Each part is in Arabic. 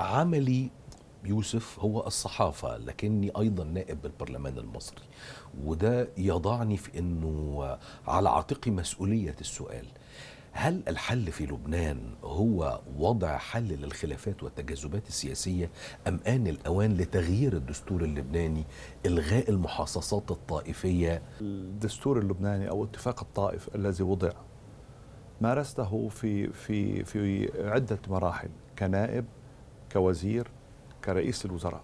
عملي يوسف هو الصحافة لكني أيضا نائب بالبرلمان المصري وده يضعني في أنه على عاتقي مسؤولية السؤال هل الحل في لبنان هو وضع حل للخلافات والتجاذبات السياسية أم آن الأوان لتغيير الدستور اللبناني إلغاء المحاصصات الطائفية الدستور اللبناني أو اتفاق الطائف الذي وضع مارسته في, في, في عدة مراحل كنائب كوزير كرئيس الوزراء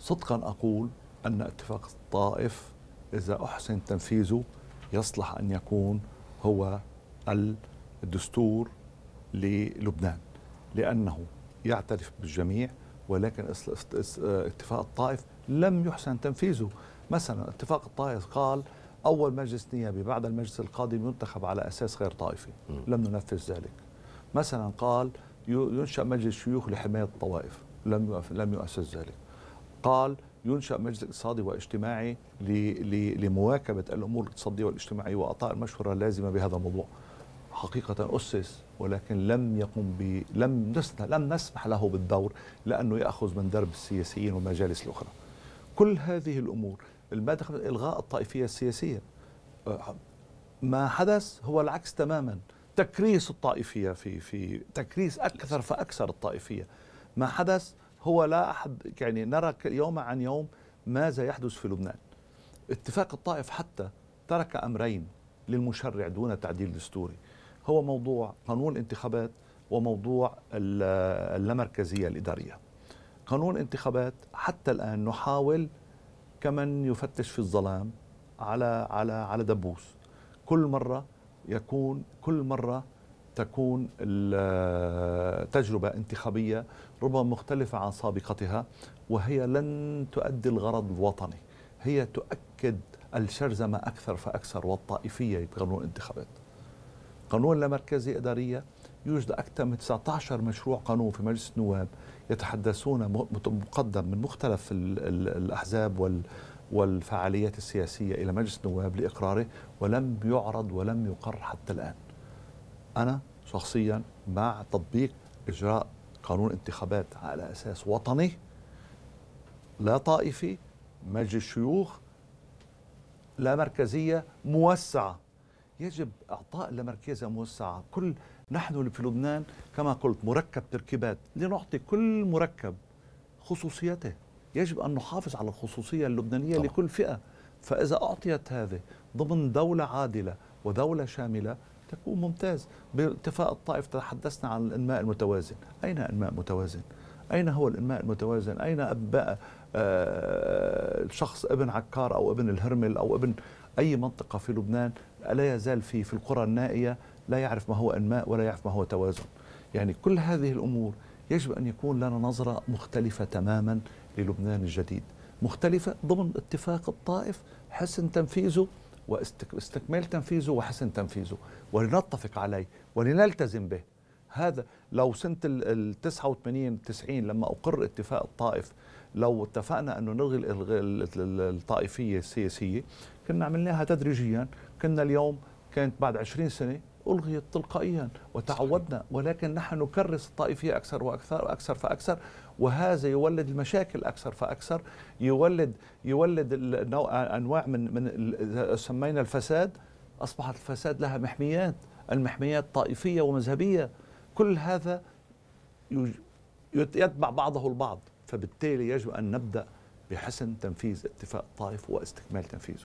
صدقا أقول أن اتفاق الطائف إذا أحسن تنفيذه يصلح أن يكون هو الدستور للبنان لأنه يعترف بالجميع ولكن اتفاق الطائف لم يحسن تنفيذه مثلا اتفاق الطائف قال أول مجلس نيابي بعد المجلس القادم ينتخب على أساس غير طائفي لم ننفذ ذلك مثلا قال ينشأ مجلس شيوخ لحماية الطوائف لم لم يؤسس ذلك قال ينشأ مجلس اقتصادي واجتماعي لمواكبة الأمور الاقتصادية والاجتماعية وأعطاء المشورة اللازمة بهذا الموضوع حقيقة أسس ولكن لم يقم ب لم نسمح لم نسمح له بالدور لأنه يأخذ من درب السياسيين والمجالس الأخرى كل هذه الأمور المادة إلغاء الطائفية السياسية أه، ما حدث هو العكس تماما تكريس الطائفية في في تكريس أكثر فأكثر الطائفية ما حدث هو لا أحد يعني نرى يوم عن يوم ماذا يحدث في لبنان اتفاق الطائف حتى ترك أمرين للمشرع دون تعديل دستوري هو موضوع قانون الانتخابات وموضوع اللامركزية الإدارية قانون الانتخابات حتى الآن نحاول كمن يفتش في الظلام على على على دبوس كل مرة يكون كل مرة تكون التجربة انتخابية ربما مختلفة عن سابقتها وهي لن تؤدي الغرض الوطني هي تؤكد الشرذمة أكثر فأكثر والطائفية بقانون الانتخابات قانون لمركزي إدارية يوجد أكثر من 19 مشروع قانون في مجلس النواب يتحدثون مقدم من مختلف الأحزاب وال والفعاليات السياسية إلى مجلس النواب لإقراره ولم يعرض ولم يقر حتى الآن أنا شخصيا مع تطبيق إجراء قانون انتخابات على أساس وطني لا طائفي مجلس شيوخ لا مركزية موسعة يجب إعطاء لمركزة موسعة كل نحن في لبنان كما قلت مركب تركيبات لنعطي كل مركب خصوصيته يجب أن نحافظ على الخصوصية اللبنانية طبعا. لكل فئة فإذا أعطيت هذه ضمن دولة عادلة ودولة شاملة تكون ممتاز باتفاق الطائف تحدثنا عن الإنماء المتوازن أين إنماء متوازن؟ أين هو الإنماء المتوازن؟ أين أباء الشخص آه، ابن عكار أو ابن الهرمل أو ابن أي منطقة في لبنان لا يزال في في القرى النائية لا يعرف ما هو إنماء ولا يعرف ما هو توازن يعني كل هذه الأمور يجب أن يكون لنا نظرة مختلفة تماما للبنان الجديد مختلفة ضمن اتفاق الطائف حسن تنفيذه واستكمال تنفيذه وحسن تنفيذه ولنتفق عليه ولنلتزم به هذا لو سنة ال 89 90 لما أقر اتفاق الطائف لو اتفقنا أنه نلغي الطائفية السياسية كنا عملناها تدريجيا كنا اليوم كانت بعد 20 سنة ألغيت تلقائيا وتعودنا ولكن نحن نكرس الطائفية أكثر وأكثر وأكثر فأكثر وهذا يولد المشاكل أكثر فأكثر يولد يولد نوع أنواع من من سمينا الفساد أصبحت الفساد لها محميات المحميات طائفية ومذهبية كل هذا يتبع بعضه البعض فبالتالي يجب أن نبدأ بحسن تنفيذ اتفاق طائف واستكمال تنفيذه